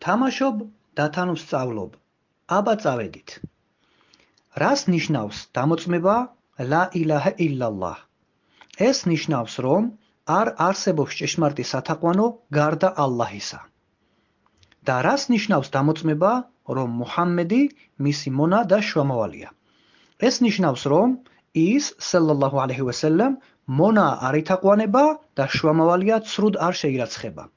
ვთამაშობ და თან ვსწავლობ. აბა წავედით. რას ნიშნავს დამოწმება ლა ილაჰა ილალლა? ეს ნიშნავს რომ არ არსებობს ჭეშმარიტი სათაყვანო გარდა ალლაჰისა. და რას ნიშნავს დამოწმება რომ მუჰამმედი მისი მონა და შუამავალია? ეს ნიშნავს რომ ის სალალლაჰუ ალეიჰი ვასალამ მონა არ ეთაყვანება და შუამავალია ცრუდ არ შეირაცხება.